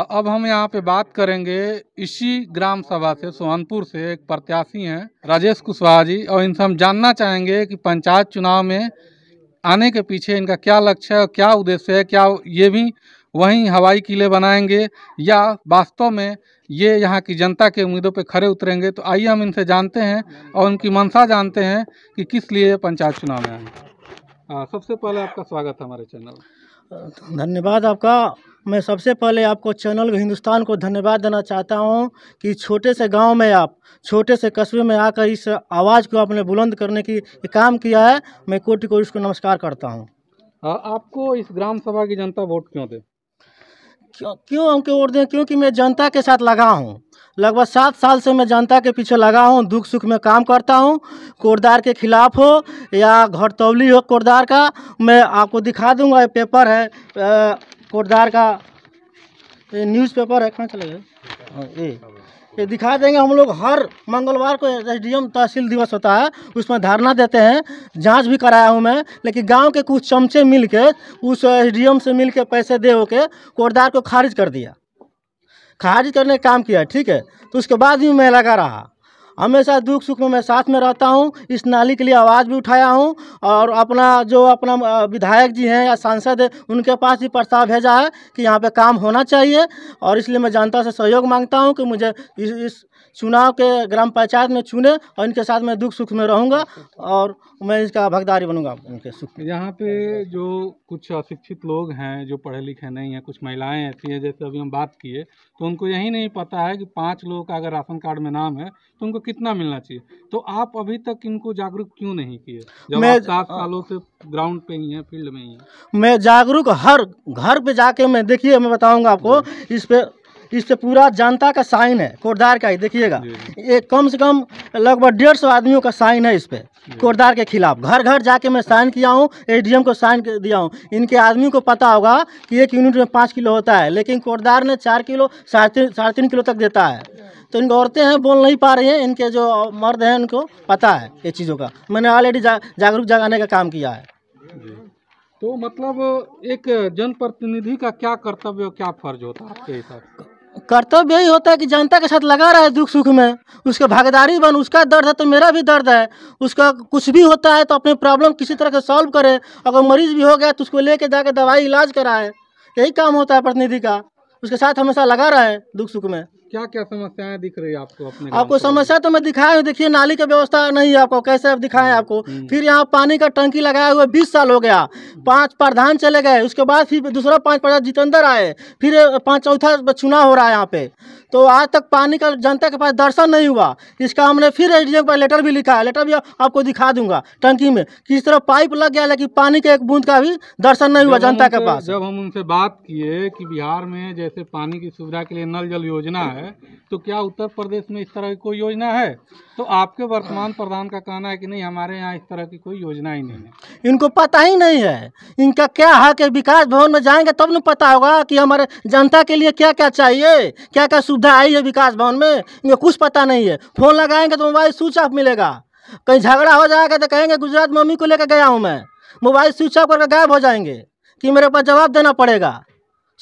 अब हम यहाँ पे बात करेंगे इसी ग्राम सभा से सोहनपुर से एक प्रत्याशी हैं राजेश कुशवाहा जी और इनसे हम जानना चाहेंगे कि पंचायत चुनाव में आने के पीछे इनका क्या लक्ष्य है क्या उद्देश्य है क्या ये भी वहीं हवाई किले बनाएंगे या वास्तव में ये यहाँ की जनता के उम्मीदों पे खड़े उतरेंगे तो आइए हम इनसे जानते हैं और उनकी मंशा जानते हैं कि किस लिए पंचायत चुनाव में आए हाँ, सबसे पहले आपका स्वागत है हमारे चैनल धन्यवाद आपका मैं सबसे पहले आपको चैनल हिंदुस्तान को धन्यवाद देना चाहता हूं कि छोटे से गांव में आप छोटे से कस्बे में आकर इस आवाज़ को आपने बुलंद करने की काम किया है मैं कोटि कोटि इसको नमस्कार करता हूँ आपको इस ग्राम सभा की जनता वोट क्यों दे क्यों क्यों वोट दें क्योंकि मैं जनता के साथ लगा हूँ लगभग सात साल से मैं जनता के पीछे लगा हूँ दुख सुख में काम करता हूँ कोरदार के खिलाफ हो या घरतौली हो कोरदार का मैं आपको दिखा दूंगा ये पेपर है आ, कोटदार का ये न्यूज़पेपर है कहाँ चले गए हाँ, ये ये दिखा देंगे हम लोग हर मंगलवार को एस तहसील दिवस होता है उसमें धरना देते हैं जांच भी कराया हूँ मैं लेकिन गांव के कुछ चमचे मिल के उस एस से मिल के पैसे दे के कोटदार को खारिज कर दिया खारिज करने का काम किया ठीक है तो उसके बाद भी मैं लगा रहा हमेशा दुख सुख में मैं साथ में रहता हूँ इस नाली के लिए आवाज़ भी उठाया हूँ और अपना जो अपना विधायक जी हैं या सांसद उनके पास भी प्रस्ताव भेजा है कि यहाँ पे काम होना चाहिए और इसलिए मैं जनता से सहयोग मांगता हूँ कि मुझे इस, इस चुनाव के ग्राम पंचायत में चुने और इनके साथ मैं दुख सुख में रहूँगा और मैं इसका भागदारी बनूंगा उनके सुख यहाँ पे जो कुछ अशिक्षित लोग हैं जो पढ़े लिखे नहीं हैं कुछ महिलाएं ऐसी हैं जैसे अभी हम बात किए तो उनको यही नहीं पता है कि पाँच लोगों का अगर राशन कार्ड में नाम है तो उनको कितना मिलना चाहिए तो आप अभी तक इनको जागरूक क्यों नहीं किए मैं सात हाँ। सालों से ग्राउंड पे ही हैं फील्ड में ही हैं मैं जागरूक हर घर पे जाके मैं देखिए मैं बताऊंगा आपको इस पे इससे पूरा जनता का साइन है कोटदार का ही देखिएगा ये कम से कम लगभग डेढ़ सौ आदमियों का साइन है इस पर कोटदार के खिलाफ घर घर जाके मैं साइन किया हूँ एडीएम को साइन दिया हूँ इनके आदमी को पता होगा कि एक यूनिट में पाँच किलो होता है लेकिन कोटदार ने चार किलो साढ़े तीन साढ़े तीन किलो तक देता है तो इनकी औरतें हैं बोल नहीं पा रही हैं इनके जो मर्द हैं उनको पता है ये चीज़ों का मैंने ऑलरेडी जागरूक जगाने का काम किया है तो मतलब एक जनप्रतिनिधि का क्या कर्तव्य क्या फर्ज होता है आपके हिसाब कर्तव्य यही होता है कि जनता के साथ लगा रहा है दुख सुख में उसका भागीदारी बन उसका दर्द है तो मेरा भी दर्द है उसका कुछ भी होता है तो अपने प्रॉब्लम किसी तरह से सॉल्व करें अगर मरीज भी हो गया तो उसको लेके जाके दवाई इलाज कराए यही काम होता है प्रतिनिधि का उसके साथ हमेशा लगा रहा है दुख सुख में क्या क्या समस्याएं दिख रही है आपको अपने आपको समस्या तो मैं दिखाया हूँ देखिए नाली का व्यवस्था नहीं है आपको कैसे आप दिखाए हम्म, आपको हम्म। फिर यहाँ पानी का टंकी लगाया हुआ बीस साल हो गया हम्म। पांच प्रधान चले गए उसके बाद फिर दूसरा पांच प्रधान जितेंद्र आए फिर पांच चौथा चुनाव हो रहा है यहाँ पे तो आज तक पानी का जनता के पास दर्शन नहीं हुआ इसका हमने फिर एस डी पर लेटर भी लिखा है लेटर भी आपको दिखा दूंगा टंकी में किस तरह पाइप लग गया लेकिन पानी के एक बूंद का भी दर्शन नहीं हुआ जनता के पास जब हम उनसे बात किए कि बिहार में जैसे पानी की सुविधा के लिए नल जल योजना है तो क्या उत्तर प्रदेश में इस तरह की कोई योजना है तो आपके वर्तमान प्रधान का कहना है कि नहीं हमारे यहाँ इस तरह की कोई योजना ही नहीं है इनको पता ही नहीं है इनका क्या हक है विकास भवन में जाएंगे तब न पता होगा कि हमारे जनता के लिए क्या क्या चाहिए क्या क्या सुविधा सुविधा आई है विकास भवन में ये कुछ पता नहीं है फोन लगाएंगे तो मोबाइल स्विच ऑफ मिलेगा कहीं झगड़ा हो जाएगा तो कहेंगे गुजरात मम्मी को लेकर गया हूँ मैं मोबाइल स्विच ऑफ करके गायब हो जाएंगे कि मेरे पास जवाब देना पड़ेगा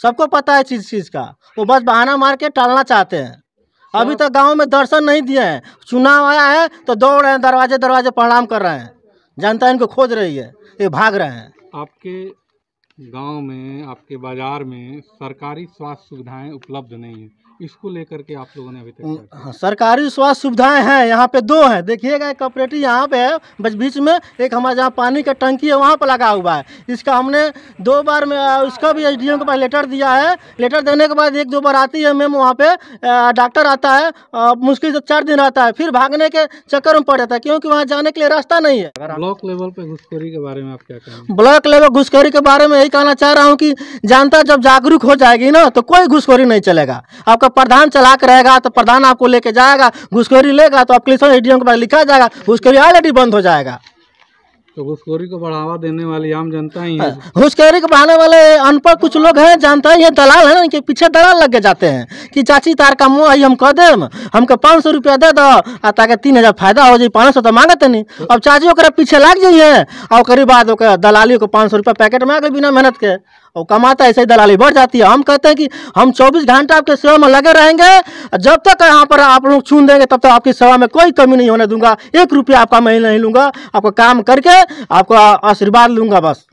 सबको पता है चीज़ चीज़ का वो बस बहाना मार के टालना चाहते हैं अभी तक गांव में दर्शन नहीं दिए हैं चुनाव आया है तो दौड़ रहे हैं दरवाजे दरवाजे प्रणाम कर रहे हैं जनता इनको खोज रही है ये भाग रहे हैं आपके गांव में आपके बाज़ार में सरकारी स्वास्थ्य सुविधाएं उपलब्ध नहीं है इसको लेकर के आप लोगों ने अभी तक हाँ सरकारी स्वास्थ्य सुविधाएं हैं यहाँ पे दो हैं देखिएगा एक ऑपरेटिव यहाँ पे है बीच में एक हमारे जहाँ पानी का टंकी है वहाँ पर लगा हुआ है इसका हमने दो बार में उसका भी एसडीएम के पास लेटर दिया है लेटर देने के बाद एक दो बार आती है मैम वहाँ पे डॉक्टर आता है मुश्किल से चार दिन आता है फिर भागने के चक्कर में पड़ जाता है क्योंकि वहाँ जाने के लिए रास्ता नहीं है ब्लॉक लेवल पर घुसखोरी के बारे में आप क्या कहें ब्लॉक लेवल घुसखोरी के बारे में यही कहना चाह रहा हूँ कि जनता जब जागरूक हो जाएगी ना तो कोई घुसखोरी नहीं चलेगा आप आपका प्रधान चला के रहेगा तो प्रधान आपको लेके जाएगा घुसखोरी लेगा तो आपके ए डी एम के पास लिखा जाएगा घुसखोरी ऑलरेडी बंद हो जाएगा तो घुसखोरी को बढ़ावा देने वाली आम जनता ही है घुसखोरी को बढ़ाने वाले अनपढ़ कुछ लोग हैं जानता ही है दलाल है ना कि पीछे दलाल लग के जाते हैं कि चाची तार का मुँह आई हम कह दे हमको पाँच सौ रुपया दे दो ताकि तीन हजार फायदा हो जाए पाँच सौ तो मांगते तो नहीं अब चाची पीछे लग जाइए और करीब बाद दलाली को पाँच सौ रुपया पैकेट मांगे बिना मेहनत के और कमाता ऐसे दलाली बढ़ जाती है हम कहते हैं कि हम 24 घंटा आपके सेवा में लगे रहेंगे जब तक यहाँ पर आप लोग चुन देंगे तब तक आपकी सेवा में कोई कमी नहीं होने दूंगा एक रुपया आपका मैं नहीं लूँगा आपका काम करके आपका आशीर्वाद लूँगा बस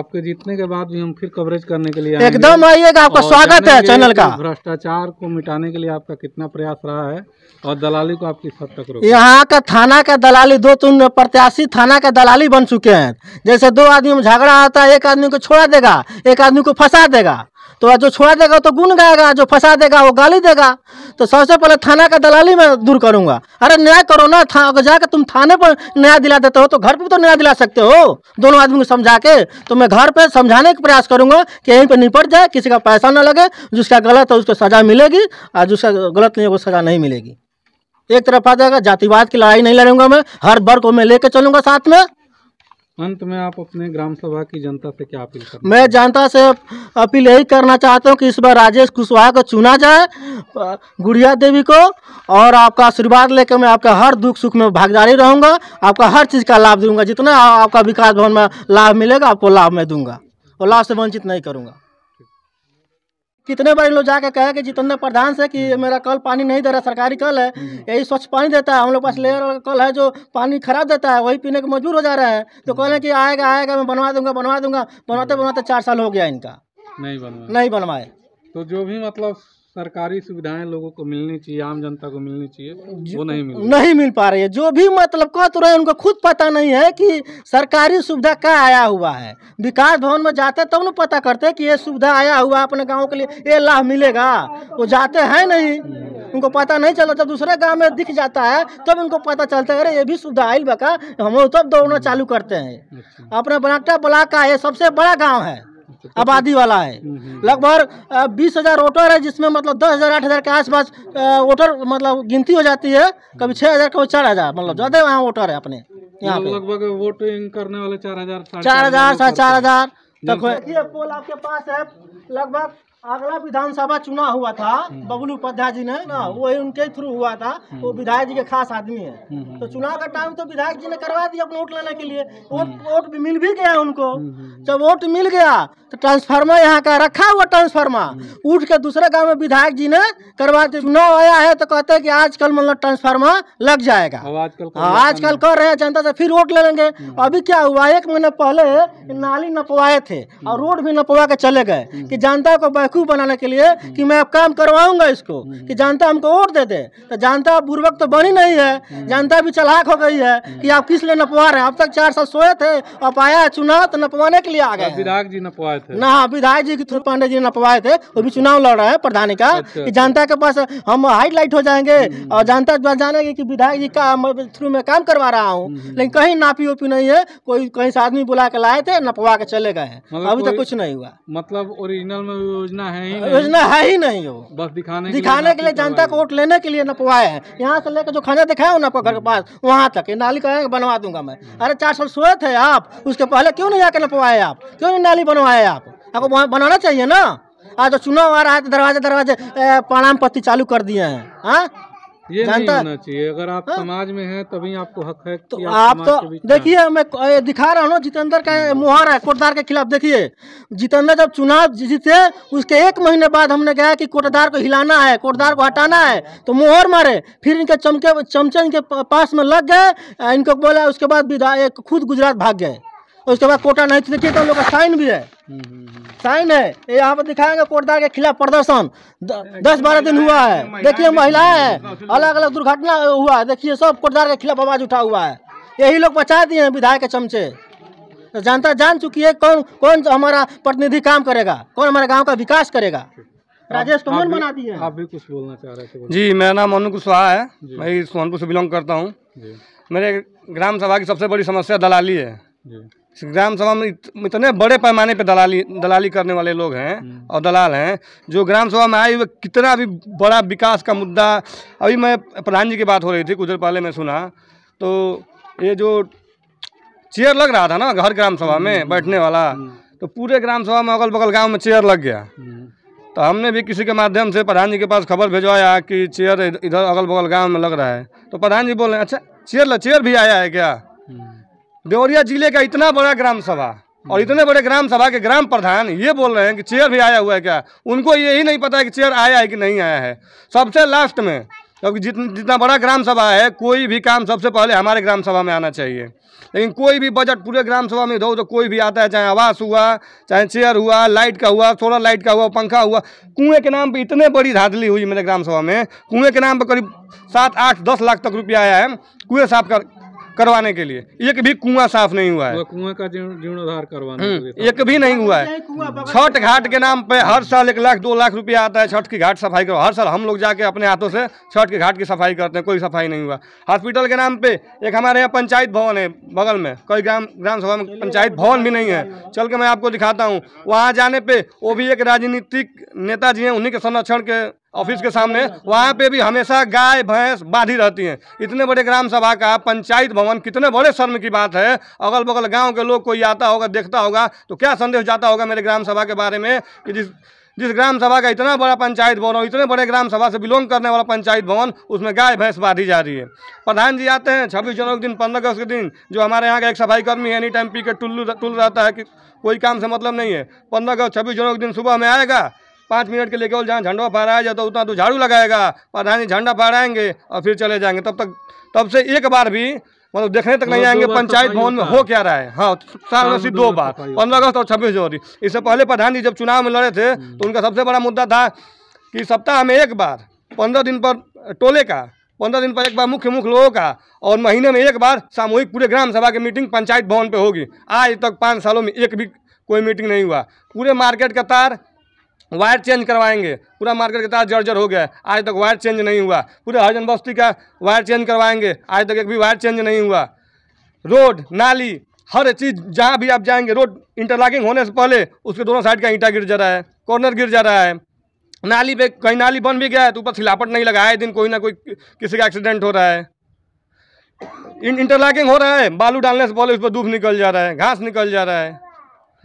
आपके जीतने के बाद भी हम फिर कवरेज करने के लिए एकदम आइएगा आपका स्वागत है चैनल का भ्रष्टाचार को मिटाने के लिए आपका कितना प्रयास रहा है और दलाली को आप किस तक यहाँ का थाना का दलाली दो तीन प्रत्याशी थाना का दलाली बन चुके हैं जैसे दो आदमी में झगड़ा आता है एक आदमी को छोड़ा देगा एक आदमी को फंसा देगा तो जो छोड़ा देगा तो गुन गाएगा जो फंसा देगा वो गाली देगा तो सबसे पहले थाना का दलाली मैं दूर करूंगा अरे न्याय करो ना था अगर जाकर तुम थाने पर न्याय दिला देते हो तो घर पर तो न्याय दिला सकते हो दोनों आदमी को समझा के तो मैं घर पे समझाने का प्रयास करूंगा कि यहीं पर निपट जाए किसी का पैसा ना लगे जिसका गलत है उसको सजा मिलेगी और जिसका गलत नहीं है वो सजा नहीं मिलेगी एक तरफ आ जाएगा जातिवाद की लड़ाई नहीं लड़ूंगा मैं हर वर्ग को मैं लेकर चलूंगा साथ में अंत में आप अपने ग्राम सभा की जनता से क्या अपील करना मैं जनता से अपील यही करना चाहता हूँ कि इस बार राजेश कुशवाहा को चुना जाए गुड़िया देवी को और आपका आशीर्वाद लेकर मैं आपका हर दुख सुख में भागीदारी रहूंगा आपका हर चीज़ का लाभ दूंगा जितना आपका विकास भवन में लाभ मिलेगा आपको लाभ मैं दूंगा और लाभ से वंचित नहीं करूंगा कितने बार लोग जाके कहे कि जितेंद्र प्रधान से कि हम्म। मेरा कल पानी नहीं दे रहा सरकारी कल है हम्म। यही स्वच्छ पानी देता है हम लोग पास हम्म। लेयर कल है जो पानी खराब देता है वही पीने के मजबूर हो जा रहा है तो कह रहे हैं कि आएगा आएगा मैं बनवा दूंगा बनवा दूंगा बनवाते बनवाते चार साल हो गया इनका नहीं बनवाए नहीं बनवाए तो जो भी मतलब सरकारी सुविधाएं लोगों को मिलनी चाहिए आम जनता को मिलनी चाहिए वो नहीं मिल नहीं मिल पा रही है जो भी मतलब कह तो रहे उनको खुद पता नहीं है कि सरकारी सुविधा क्या आया हुआ है विकास भवन में जाते तब तो ना पता करते कि ये सुविधा आया हुआ है अपने गाँव के लिए ये लाभ मिलेगा वो जाते हैं नहीं उनको पता नहीं चला जब दूसरे गाँव में दिख जाता है तब उनको पता चलता है अरे ये भी सुविधा आई बका हम तब दौड़ना चालू करते हैं अच्छा। अपने बनाटा ब्लाक का ये सबसे बड़ा गाँव है आबादी वाला है हम्म, हम्म, हम्म। लगभग बीस हजार वोटर है जिसमें मतलब दस हजार आठ हजार के आसपास वोटर मतलब गिनती हो जाती है कभी छह हजार कभी चार हजार मतलब ज्यादा वहाँ वोटर है अपने यहाँ मतलब लगभग वोटिंग करने वाले चार हजार चार हजार साढ़े चार हजार तक पोल आपके पास है लगभग अगला विधानसभा चुनाव हुआ था हम्म, हम्म। बबलू उपाध्याय जी ने ना हम्म, वही उनके थ्रू हुआ था वो विधायक जी के खास आदमी है तो चुनाव का टाइम तो विधायक जी ने करवा दिया वोट लेने के लिए वोट वोट भी मिल भी गया उनको जब वोट मिल गया तो ट्रांसफार्मर यहाँ का रखा हुआ ट्रांसफार्मर उठ के दूसरे गाँव में विधायक जी ने करवा दिया चुनाव आया है तो कहते हैं कि आजकल मतलब ट्रांसफार्मर लग जाएगा आजकल हाँ, कर रहे हैं जनता से फिर वोट ले लेंगे अभी क्या हुआ एक महीने पहले नाली नपवाए थे और रोड भी नपवा के चले गए कि जनता को बेवकूफ़ बनाने के लिए हम्म। कि मैं अब काम करवाऊंगा इसको हम्म। कि जनता हमको वोट दे दे तो जानता बुर्वक तो बनी नहीं है हम्म। जनता भी चलाक हो गई है कि आप किस लिए नपवा रहे हैं अब तक चार साल सोए थे अब आया चुनाव तो नपवाने के लिए आ गए विधायक जी नपवाए थे ना विधायक जी की पांडे जी नपवाए थे वो भी चुनाव लड़ रहे हैं प्रधान का अच्छा, कि अच्छा। जनता के पास हम हाईलाइट हो जाएंगे और जनता के पास तो जानेंगे कि विधायक जी का थ्रू में काम करवा रहा हूँ लेकिन कहीं नापी ओपी नहीं है कोई कहीं से आदमी बुला के लाए थे नपवा के चले गए अभी तक कुछ नहीं हुआ मतलब ओरिजिनल में योजना योजना है ही नहीं योजना है ही नहीं हो बस दिखाने दिखाने के लिए जनता को वोट लेने के लिए नपवाए हैं यहाँ से लेकर जो खाना दिखाया ना आपको घर के पास वहाँ तक ये नाली कहेंगे बनवा दूंगा मैं अरे चार साल सोए थे आप उसके पहले क्यों नहीं जाकर नपवाए आप क्यों नहीं नाली बनवाए आप आपको बनाना चाहिए ना आज तो चुनाव आ रहा है तो दरवाजे दरवाजे प्रणाम पत्ती चालू कर दिए हैं हाँ ये नहीं होना चाहिए अगर आप हा? समाज में हैं तभी आपको हक है तो आप, आप तो देखिए मैं दिखा रहा हूँ जितेंद्र का हम्म। मुहर है कोटदार के खिलाफ देखिए जितेंद्र जब चुनाव जीते उसके एक महीने बाद हमने कहा कि कोटदार को हिलाना है कोटदार को हटाना है तो मुहर मारे फिर इनके चमके चमचे इनके पास में लग गए इनको बोला उसके बाद खुद गुजरात भाग गए उसके बाद कोटा नहीं देखिए तो लोग का साइन भी है हम्म, हम्म, हम्म। साइन है ये यहाँ पर दिखाएंगे कोटदार के खिलाफ प्रदर्शन दस बारह दिन हुआ है देखिए महिला है अलग अलग दुर्घटना हुआ है देखिए सब कोटदार के खिलाफ आवाज उठा हुआ है यही लोग बचा दिए हैं विधायक के चमचे तो जनता जान चुकी है कौन कौन हमारा प्रतिनिधि काम करेगा कौन हमारे गाँव का विकास करेगा राजेश कुमार बना दिए आप भी कुछ बोलना चाह रहे थे जी मेरा नाम मनु कुशवाहा है मैं सोनपुर से बिलोंग करता हूँ मेरे ग्राम सभा की सबसे बड़ी समस्या दलाली है ग्राम सभा में इतने बड़े पैमाने पे दलाली दलाली करने वाले लोग हैं हम्म। और दलाल हैं जो ग्राम सभा में आए हुए कितना भी बड़ा विकास का मुद्दा अभी मैं प्रधान जी की बात हो रही थी कुछ देर पहले मैं सुना तो ये जो चेयर लग रहा था ना घर ग्राम सभा में हम्म, बैठने वाला हम्म। तो पूरे ग्राम सभा में अगल बगल गाँव में चेयर लग गया तो हमने भी किसी के माध्यम से प्रधान जी के पास खबर भिजवाया कि चेयर इधर अगल बगल गाँव में लग रहा है तो प्रधान जी बोल रहे हैं अच्छा चेयर चेयर भी आया है क्या देवरिया जिले का इतना बड़ा ग्राम सभा और हम्म। इतने बड़े ग्राम सभा के ग्राम प्रधान ये बोल रहे हैं कि चेयर भी आया हुआ है क्या उनको ये ही नहीं पता है कि चेयर आया है कि नहीं आया है सबसे लास्ट में क्योंकि जितना जितना बड़ा ग्राम सभा है कोई भी काम सबसे पहले हमारे ग्राम सभा में आना चाहिए लेकिन कोई भी बजट पूरे ग्राम सभा में दो तो कोई भी आता है चाहे आवास हुआ चाहे चेयर हुआ लाइट का हुआ सोलर लाइट का हुआ पंखा हुआ कुएं के नाम पे इतने बड़ी धाधली हुई मेरे ग्राम सभा में कुएं के नाम पे करीब सात आठ दस लाख तक रुपया आया है कुएँ साफ कर करवाने के लिए एक भी कुआं साफ नहीं हुआ है कुआं का जीर्णोद्धार करवाना हम्म, एक भी नहीं हुआ है छठ घाट के नाम पे हर साल एक लाख दो लाख रुपया आता है छठ की घाट सफाई करो हर साल हम लोग जाके अपने हाथों से छठ के घाट की सफाई करते हैं कोई सफाई नहीं हुआ हॉस्पिटल के नाम पे एक हमारे यहाँ पंचायत भवन है बगल में कोई ग्राम ग्राम सभा में पंचायत भवन भी नहीं है चल के मैं आपको दिखाता हूँ वहाँ जाने पर वो भी एक राजनीतिक नेता जी हैं उन्हीं के संरक्षण के ऑफिस के सामने वहाँ पे भी हमेशा गाय भैंस बाधी रहती हैं इतने बड़े ग्राम सभा का पंचायत भवन कितने बड़े शर्म की बात है अगल बगल गांव के लोग कोई आता होगा देखता होगा तो क्या संदेश जाता होगा मेरे ग्राम सभा के बारे में कि जिस जिस ग्राम सभा का इतना बड़ा पंचायत भवन और इतने बड़े ग्राम सभा से बिलोंग करने वाला पंचायत भवन उसमें गाय भैंस बाधी जा रही है प्रधान जी आते हैं छब्बीस जनवरी के दिन पंद्रह अगस्त के दिन जो हमारे यहाँ का एक सफाई कर्मी है एनी टाइम पी के टुल्लू टुल रहता है कि कोई काम से मतलब नहीं है पंद्रह अगस्त छब्बीस जनवरी के दिन सुबह में आएगा पाँच मिनट के लिए केवल जहाँ झंडा फहराया जाए तो उतना तो झाड़ू लगाएगा प्रधान जी झंडा फहराएंगे और फिर चले जाएंगे तब तक तब से एक बार भी मतलब देखने तक नहीं आएंगे तो पंचायत भवन में हो क्या रहा है हाँ साल में सिर्फ दो बार पंद्रह अगस्त और छब्बीस जनवरी इससे पहले प्रधान जी जब चुनाव में लड़े थे हम्म। तो उनका सबसे बड़ा मुद्दा था कि सप्ताह में एक बार पंद्रह दिन पर टोले का पंद्रह दिन पर एक बार मुख्य मुख्य लोगों का और महीने में एक बार सामूहिक पूरे ग्राम सभा की मीटिंग पंचायत भवन पर होगी आज तक पाँच सालों में एक भी कोई मीटिंग नहीं हुआ पूरे मार्केट का तार वायर चेंज करवाएंगे पूरा मार्केट के तार जर्जर हो गया आज तक वायर चेंज नहीं हुआ पूरे हरिजन बस्ती का वायर चेंज करवाएंगे आज तक एक भी वायर चेंज नहीं हुआ रोड नाली हर चीज़ जहाँ भी आप जाएंगे रोड इंटरलॉकिंग होने से पहले उसके दोनों साइड का ईंटा गिर जा रहा है कॉर्नर गिर जा रहा है नाली पे कहीं नाली बन भी गया है तो ऊपर सिलापट नहीं लगा है दिन कोई ना कोई किसी का एक्सीडेंट हो रहा है इंटरलॉकिंग हो रहा है बालू डालने से पहले उस पर धूप निकल जा रहा है घास निकल जा रहा है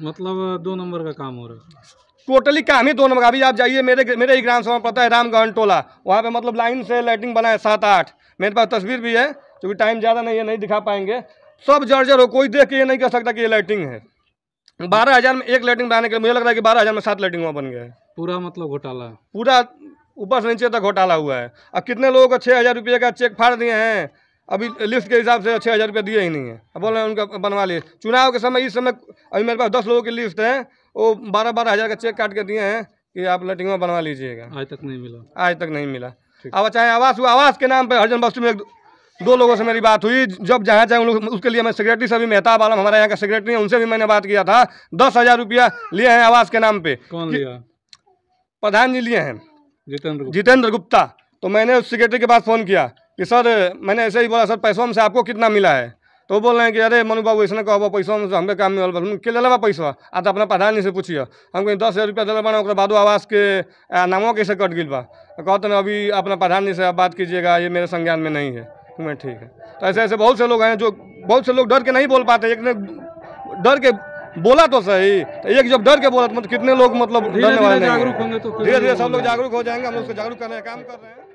मतलब दो नंबर का काम हो रहा है टोटली काम ही दोनों नंबर अभी आप जाइए मेरे मेरे ही ग्राम सभा पता है रामगहन टोला वहाँ पे मतलब लाइन से लाइटिंग बना है सात आठ मेरे पास तस्वीर भी है क्योंकि टाइम ज़्यादा नहीं है नहीं दिखा पाएंगे सब जर्जर हो कोई देख के ये नहीं कह सकता कि ये लाइटिंग है बारह हज़ार में एक लाइटिंग बनाने के लिए मुझे लग रहा है कि बारह हज़ार में सात लाइटिंग वहाँ बन गया है पूरा मतलब घोटाला पूरा ऊपर से नीचे तक घोटाला हुआ है अब कितने लोगों को छः हज़ार रुपये का चेक फाड़ दिए हैं अभी लिस्ट के हिसाब से छः हज़ार रुपये दिए ही नहीं है अब बोल रहे हैं उनका बनवा लिए चुनाव के समय इस समय अभी मेरे पास दस लोगों की लिस्ट है वो बारह बारह हज़ार का चेक काट के दिए हैं कि आप लेटरिंग बनवा लीजिएगा आज तक नहीं मिला आज तक नहीं मिला अब चाहे आवास हुआ आवास के नाम पर हरजन बस्ती में दो लोगों से मेरी बात हुई जब जहाँ चाहे उन उसके लिए मैं सेक्रेटरी से भी मेहताब आलम हमारे यहाँ का सेक्रेटरी है उनसे भी मैंने बात किया था दस हज़ार रुपया लिए हैं आवास के नाम पे कौन लिया प्रधान जी लिए हैं जितेंद्र जितेंद्र गुप्ता तो मैंने उस सेक्रेटरी के पास फ़ोन किया कि सर मैंने ऐसे ही बोला सर पैसों में से आपको कितना मिला है तो बोल रहे हैं कि अरे मनु बाबू इसने कहो पैसा हमें काम में हम के ले पैसा आ तो अपना प्रधानी से पूछिए हम कहीं दस हज़ार रुपया दिल बना बाद आवास के नामों कैसे कट गिल बा कहते ना अभी अपना प्रधानी से आप बात कीजिएगा ये मेरे संज्ञान में नहीं है तो मैं ठीक है तो ऐसे ऐसे बहुत से लोग हैं जो बहुत से लोग डर के नहीं बोल पाते एक ने डर के बोला तो सही तो एक जब डर के बोला तो मतलब कितने लोग मतलब धीरे धीरे तो सब लोग जागरूक हो जाएंगे हम उसको जागरूक करने का काम कर रहे हैं